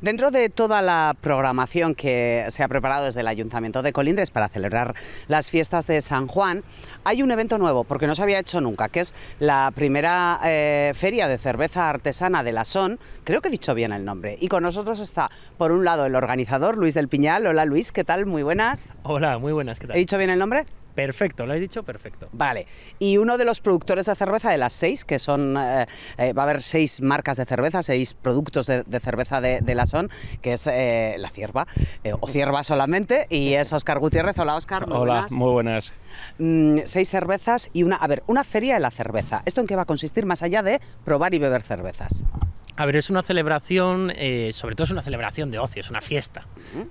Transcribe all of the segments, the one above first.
Dentro de toda la programación que se ha preparado desde el Ayuntamiento de Colindres para celebrar las fiestas de San Juan, hay un evento nuevo, porque no se había hecho nunca, que es la primera eh, feria de cerveza artesana de la SON, creo que he dicho bien el nombre, y con nosotros está, por un lado, el organizador, Luis del Piñal. Hola Luis, ¿qué tal? Muy buenas. Hola, muy buenas, ¿qué tal? ¿He dicho bien el nombre? Perfecto, lo he dicho perfecto. Vale, y uno de los productores de cerveza de las seis, que son, eh, eh, va a haber seis marcas de cerveza, seis productos de, cerveza de, la SON, que es eh, la cierva, o cierva solamente, y es Oscar Gutiérrez. Hola Oscar, Hola, muy buenas. Mm, seis cervezas y una, a ver, una feria de la cerveza. ¿Esto en qué va a consistir más allá de probar y beber cervezas? A ver, es una celebración, eh, sobre todo es una celebración de ocio, es una fiesta,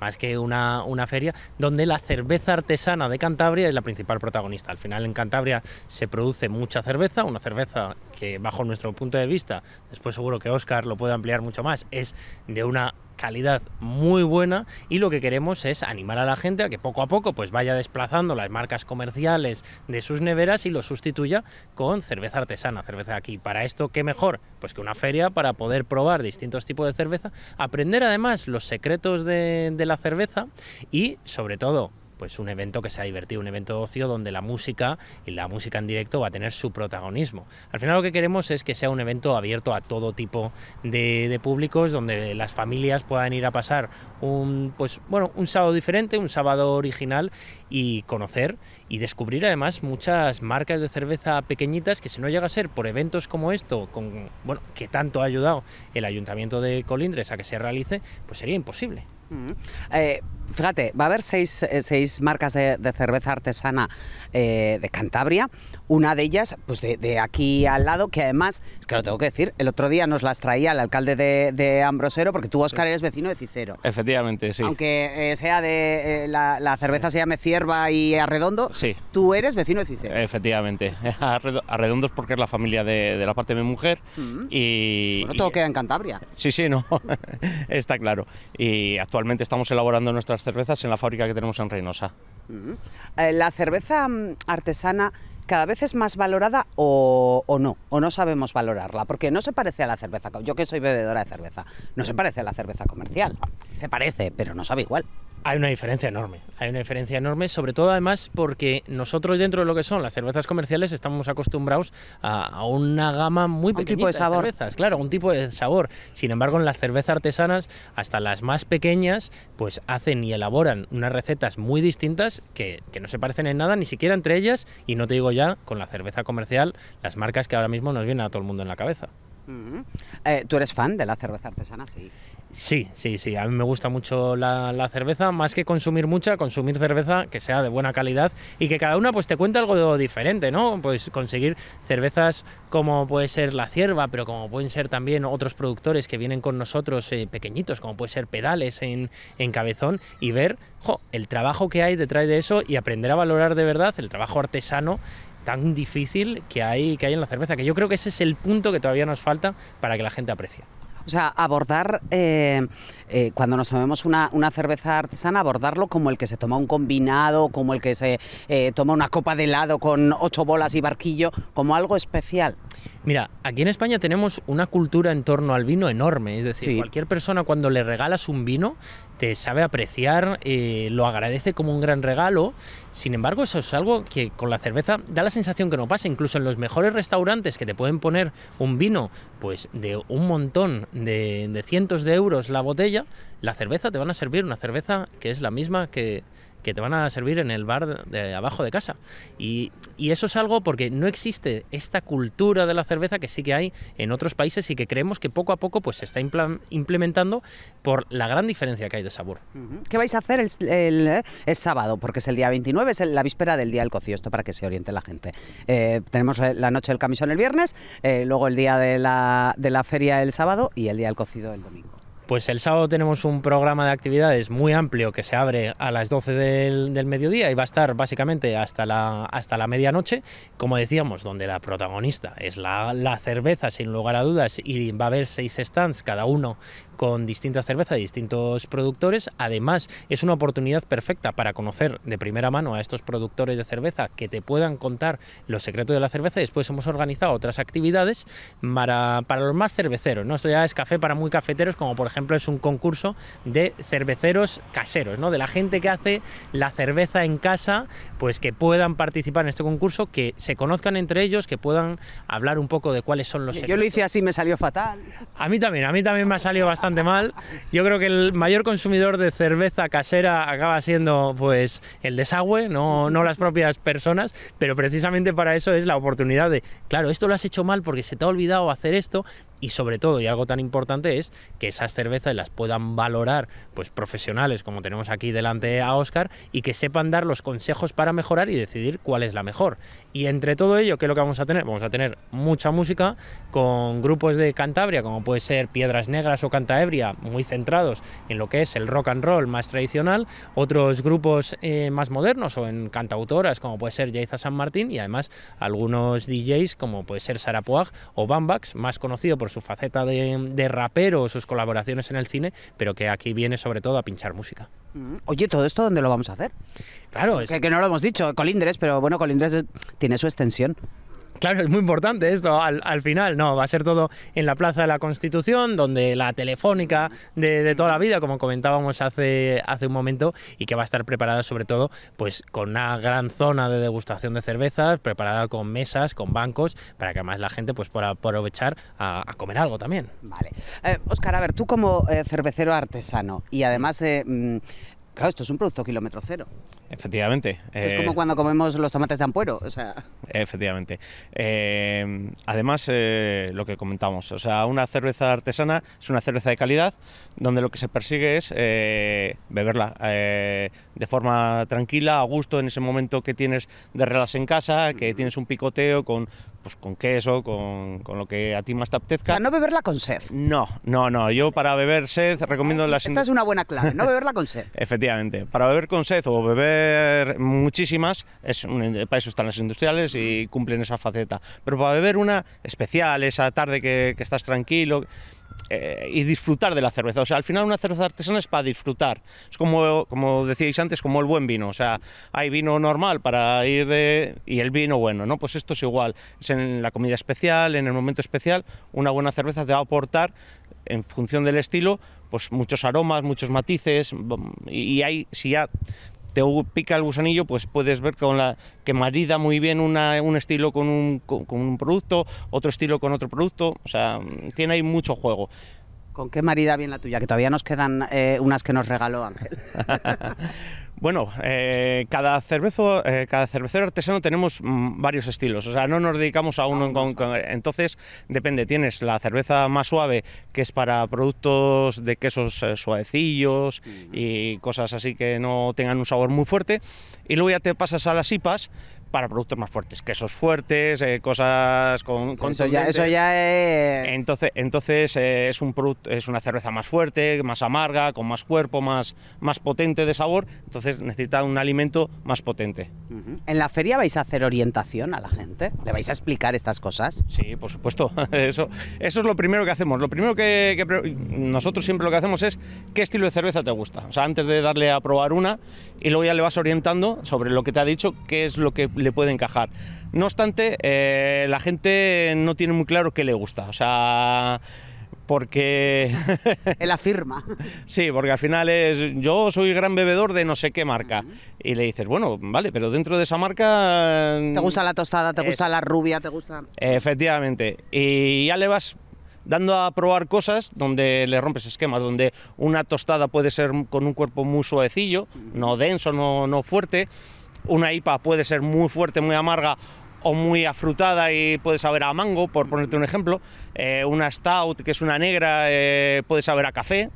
más que una, una, feria, donde la cerveza artesana de Cantabria es la principal protagonista. Al final en Cantabria se produce mucha cerveza, una cerveza que bajo nuestro punto de vista, después seguro que Oscar lo puede ampliar mucho más, es de una calidad muy buena y lo que queremos es animar a la gente a que poco a poco pues vaya desplazando las marcas comerciales de sus neveras y lo sustituya con cerveza artesana, cerveza aquí. Para esto, ¿qué mejor? Pues que una feria para poder probar distintos tipos de cerveza, aprender además los secretos de, de la cerveza y sobre todo pues un evento que sea divertido, un evento de ocio donde la música y la música en directo va a tener su protagonismo. Al final lo que queremos es que sea un evento abierto a todo tipo de, públicos, donde las familias puedan ir a pasar un pues bueno, un sábado diferente, un sábado original y conocer y descubrir además muchas marcas de cerveza pequeñitas que si no llega a ser por eventos como esto, con bueno, que tanto ha ayudado el Ayuntamiento de Colindres a que se realice, pues sería imposible. Mm. Eh, fíjate, va a haber seis, eh, seis marcas de, cerveza artesana eh, de Cantabria, una de ellas, pues de, aquí al lado, que además, es que lo tengo que decir, el otro día nos las traía el alcalde de, Ambrosero, porque tú, Oscar, eres vecino de Cicero. Efectivamente, sí. Aunque eh, sea de la, cerveza se llame Cierva y Arredondo, sí. tú eres vecino de Cicero. Efectivamente, Arredondo es porque es la familia de, la parte de mi mujer. Mm. y, bueno, todo que queda en Cantabria. Sí, sí, no, está claro. Y actualmente estamos elaborando nuestras cervezas en la fábrica que tenemos en Reynosa. Eh, ¿La cerveza mm, artesana cada vez es más valorada o, o, no? ¿O no sabemos valorarla? Porque no se parece a la cerveza, yo que soy bebedora de cerveza, no se parece a la cerveza comercial. Se parece, pero no sabe igual. Hay una diferencia enorme, hay una diferencia enorme, sobre todo además porque nosotros dentro de lo que son las cervezas comerciales estamos acostumbrados a, una gama muy pequeña de, cervezas, claro, un tipo de sabor. Sin embargo, en las cervezas artesanas, hasta las más pequeñas, pues hacen y elaboran unas recetas muy distintas que no se parecen en nada, ni siquiera entre ellas, y no te digo ya con la cerveza comercial, las marcas que ahora mismo nos vienen a todo el mundo en la cabeza. Eh, ¿Tú eres fan de la cerveza artesana? Sí. Sí, sí, sí. A mí me gusta mucho la, cerveza, más que consumir mucha, consumir cerveza que sea de buena calidad y que cada una pues te cuente algo diferente, ¿no? Pues conseguir cervezas como puede ser la cierva, pero como pueden ser también otros productores que vienen con nosotros eh, pequeñitos, como puede ser pedales en, cabezón y ver el trabajo que hay detrás de eso y aprender a valorar de verdad el trabajo artesano tan difícil que hay, que hay en la cerveza, que yo creo que ese es el punto que todavía nos falta para que la gente aprecie. O sea, abordar, eh, eh, cuando nos tomemos una, una, cerveza artesana, abordarlo como el que se toma un combinado, como el que se eh, toma una copa de helado con ocho bolas y barquillo, como algo especial. Mira, aquí en España tenemos una cultura en torno al vino enorme, es decir, cualquier persona cuando le regalas un vino te sabe apreciar, eh, lo agradece como un gran regalo, sin embargo eso es algo que con la cerveza da la sensación que no pasa, incluso en los mejores restaurantes que te pueden poner un vino pues de un montón de, de cientos de euros la botella, la cerveza te van a servir una cerveza que es la misma que que te van a servir en el bar de abajo de casa. Y, eso es algo porque no existe esta cultura de la cerveza que sí que hay en otros países y que creemos que poco a poco pues, se está implementando por la gran diferencia que hay de sabor. ¿Qué vais a hacer el, el, eh, sábado? Porque es el día 29, es la víspera del Día del Cocido, esto para que se oriente la gente. Eh, tenemos eh, la noche del camisón el viernes, luego el día de la, de la feria el sábado y el Día del Cocido el domingo. Pues el sábado tenemos un programa de actividades muy amplio que se abre a las 12 del, mediodía y va a estar básicamente hasta la, hasta la medianoche, como decíamos, donde la protagonista es la, la cerveza sin lugar a dudas y va a haber seis stands, cada uno con distintas cervezas y distintos productores. Además, es una oportunidad perfecta para conocer de primera mano a estos productores de cerveza que te puedan contar los secretos de la cerveza. Después hemos organizado otras actividades para, los más cerveceros. ¿no? Esto ya es café para muy cafeteros, como por ejemplo es un concurso de cerveceros caseros, ¿no? de la gente que hace la cerveza en casa, pues que puedan participar en este concurso, que se conozcan entre ellos, que puedan hablar un poco de cuáles son los... secretos. Yo lo hice así, me salió fatal. A mí también, a mí también me ha salido bastante mal. Yo creo que el mayor consumidor de cerveza casera acaba siendo pues el desagüe, no, no las propias personas, pero precisamente para eso es la oportunidad de, claro, esto lo has hecho mal porque se te ha olvidado hacer esto, y sobre todo, y algo tan importante es que esas cervezas las puedan valorar pues profesionales como tenemos aquí delante a Oscar y que sepan dar los consejos para mejorar y decidir cuál es la mejor. Y entre todo ello, ¿qué es lo que vamos a tener? Vamos a tener mucha música con grupos de Cantabria, como puede ser Piedras Negras o Cantabria, muy centrados en lo que es el rock and roll más tradicional, otros grupos eh, más modernos o en cantautoras como puede ser Jaiza San Martín y además algunos DJs como puede ser Sarapuag o Bambax, más conocido por su faceta de, de rapero, sus colaboraciones en el cine, pero que aquí viene sobre todo a pinchar música. Mm. Oye, ¿todo esto dónde lo vamos a hacer? Claro, es... que no lo hemos dicho, Colindres, pero bueno, Colindres tiene su extensión. Claro, es muy importante esto. Al, final, no, va a ser todo en la Plaza de la Constitución, donde la telefónica de, toda la vida, como comentábamos hace, hace un momento, y que va a estar preparada sobre todo pues con una gran zona de degustación de cervezas, preparada con mesas, con bancos, para que además la gente pues pueda aprovechar a, comer algo también. Vale. Oscar, eh, a ver, tú como eh, cervecero artesano y además eh, mm, Claro, esto es un producto kilómetro cero. Efectivamente. Es como eh, cuando comemos los tomates de ampuero, o sea... Efectivamente. Eh, además, eh, lo que comentamos, o sea, una cerveza artesana es una cerveza de calidad, donde lo que se persigue es beberla de forma tranquila, a gusto, en ese momento que tienes de relas en casa, que tienes un picoteo con, pues, con queso, con, lo que a ti más te apetezca. O sea, no beberla con sed. No, no, no. Yo para beber sed recomiendo ah, las... Esta es una buena clave, no beberla con sed. Efectivamente. Para beber con sed o beber muchísimas, es un, para eso están las industriales y cumplen esa faceta. Pero para beber una especial, esa tarde que estás tranquilo... Eh, y disfrutar de la cerveza. O sea, al final una cerveza artesana es para disfrutar. Es como, como decíais antes, como el buen vino. O sea, hay vino normal para ir de... y el vino bueno, ¿no? Pues esto es igual. Es en la comida especial, en el momento especial, una buena cerveza te va a aportar, en función del estilo, pues muchos aromas, muchos matices mm, y hay, si ya te pica el gusanillo, pues puedes ver con la, que marida muy bien un estilo con un, producto, otro estilo con otro producto, o sea, tiene ahí mucho juego. ¿Con qué marida bien la tuya? Que todavía nos quedan eh, unas que nos regaló Ángel. Bueno, eh, cada, cervezo, eh, cada cervecero artesano tenemos mm, varios estilos, o sea, no nos dedicamos a uno en con, Entonces, depende, tienes la cerveza más suave, que es para productos de quesos eh, suavecillos y cosas así que no tengan un sabor muy fuerte, y luego ya te pasas a las IPAs, para productos más fuertes, quesos fuertes, eh, cosas con, eso, ya, es entonces entonces eh, es un es una cerveza más fuerte, más amarga, con más cuerpo, más más potente de sabor, entonces necesita un alimento más potente. En la feria vais a hacer orientación a la gente, le vais a explicar estas cosas. Sí, por supuesto, eso eso es lo primero que hacemos. Lo primero que nosotros siempre lo que hacemos es qué estilo de cerveza te gusta, o sea antes de darle a probar una y luego ya le vas orientando sobre lo que te ha dicho, qué es lo que le puede encajar. No obstante, eh, la gente no tiene muy claro qué le gusta. O sea, porque... Él afirma. sí, porque al final es, yo soy gran bebedor de no sé qué marca. Y le dices, bueno, vale, pero dentro de esa marca... Mm, te gusta la tostada, te gusta la rubia, te gusta... Efectivamente. Y ya le vas dando a probar cosas donde le rompes esquemas, donde una tostada puede ser con un cuerpo muy suavecillo, no denso, no, no fuerte, una IPA puede ser muy fuerte, muy amarga o muy afrutada y puede saber a mango, por ponerte un ejemplo. Eh, una stout, que es una negra, eh, puede saber a café.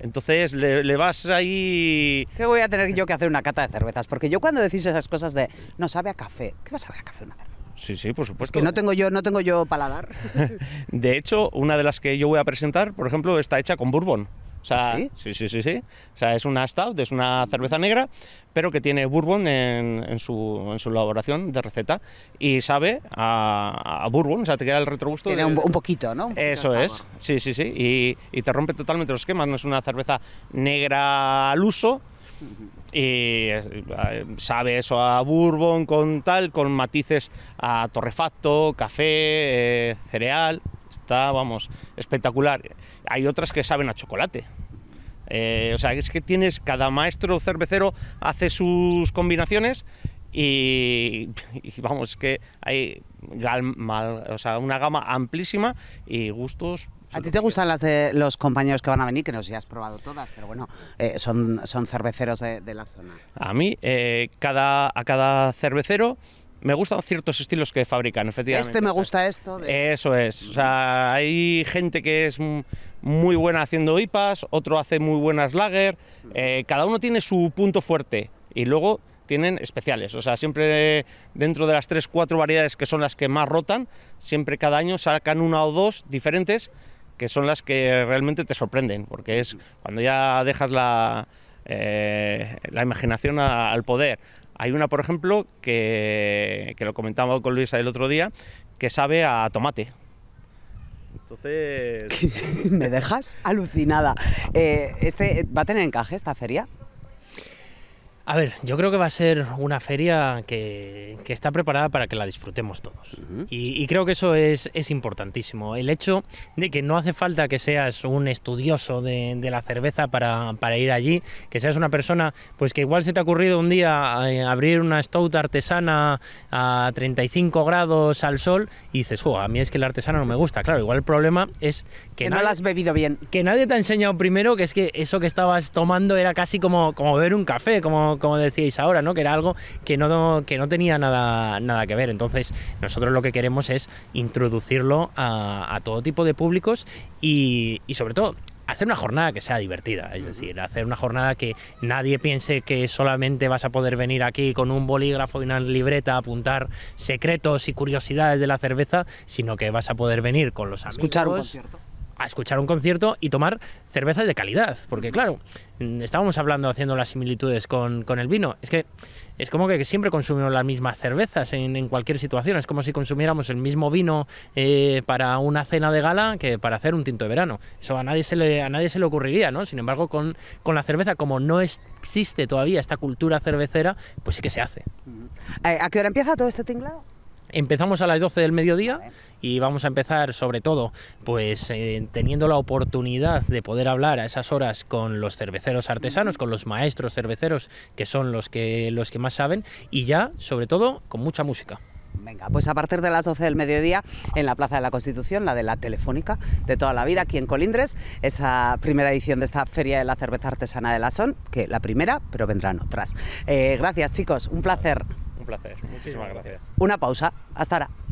Entonces le, vas ahí... ¿Qué voy a tener yo que hacer una cata de cervezas? Porque yo cuando decís esas cosas de no sabe a café, ¿qué va a saber a café una cerveza? Sí, sí, por supuesto. Que no tengo yo, no tengo yo paladar. de hecho, una de las que yo voy a presentar, por ejemplo, está hecha con bourbon. ¿Ah, ¿Sí? ¿Sí? sí, sí, O sea, es una stout, es una cerveza negra, pero que tiene bourbon en, su, elaboración de receta y sabe a, a, bourbon, o sea, te queda el retrogusto. Tiene un, poquito, ¿no? eso es, sí, sí, sí. Y, te rompe totalmente los esquemas, no es una cerveza negra al uso, y eh, sabe eso a bourbon con tal, con matices a torrefacto, café, eh, cereal está, vamos, espectacular. Hay otras que saben a chocolate. Eh, o sea, es que tienes, cada maestro cervecero hace sus combinaciones y, vamos, que hay o sea, una gama amplísima y gustos a ti te gustan las de los compañeros que van a venir, que nos sé has probado todas, pero bueno, eh, son, son cerveceros de, la zona. A mí, eh, cada, a cada cervecero me gustan ciertos estilos que fabrican, efectivamente. Este me gusta esto. Eso es. sea, hay gente que es muy buena haciendo IPAs, otro hace muy buenas lager. Eh, cada uno tiene su punto fuerte y luego tienen especiales. O sea, siempre dentro de las 3, cuatro variedades que son las que más rotan, siempre cada año sacan una o dos diferentes que son las que realmente te sorprenden, porque es cuando ya dejas la, eh, la imaginación al poder. Hay una, por ejemplo, que, lo comentaba con Luisa el otro día, que sabe a tomate. Entonces... Me dejas alucinada. Eh, este, ¿Va a tener encaje esta feria? A ver, yo creo que va a ser una feria que, está preparada para que la disfrutemos todos. y, creo que eso es, es, importantísimo. El hecho de que no hace falta que seas un estudioso de, la cerveza para, ir allí, que seas una persona pues que igual se te ha ocurrido un día eh, abrir una stout artesana a 35 grados al sol y dices, oh, a mí es que la artesana no me gusta. Claro, igual el problema es que, nadie, no la has bebido bien. Que nadie te ha enseñado primero que es que eso que estabas tomando era casi como, como beber un café, como como, decíais ahora, ¿no? Que era algo que no, que no tenía nada, nada que ver. Entonces, nosotros lo que queremos es introducirlo a, todo tipo de públicos y, sobre todo hacer una jornada que sea divertida, es decir, hacer una jornada que nadie piense que solamente vas a poder venir aquí con un bolígrafo y una libreta a apuntar secretos y curiosidades de la cerveza, sino que vas a poder venir con los amigos. Escuchar un a escuchar un concierto y tomar cervezas de calidad. Porque claro, mm, estábamos hablando, haciendo las similitudes con, el vino. Es que es como que siempre consumimos las mismas cervezas en, cualquier situación. Es como si consumiéramos el mismo vino eh, para una cena de gala que para hacer un tinto de verano. Eso a nadie se le, a nadie se le ocurriría, ¿no? Sin embargo, con, la cerveza, como no existe todavía esta cultura cervecera, pues sí que se hace. Eh, ¿A qué hora empieza todo este tinglado? Empezamos a las 12 del mediodía y vamos a empezar sobre todo pues eh, teniendo la oportunidad de poder hablar a esas horas con los cerveceros artesanos, con los maestros cerveceros que son los que los que más saben y ya sobre todo con mucha música. Venga, pues a partir de las 12 del mediodía en la Plaza de la Constitución, la de la Telefónica de toda la vida, aquí en Colindres, esa primera edición de esta Feria de la Cerveza Artesana de la SON, que la primera, pero vendrán otras. Eh, gracias chicos, un placer placer. Muchísimas gracias. Una pausa. Hasta ahora.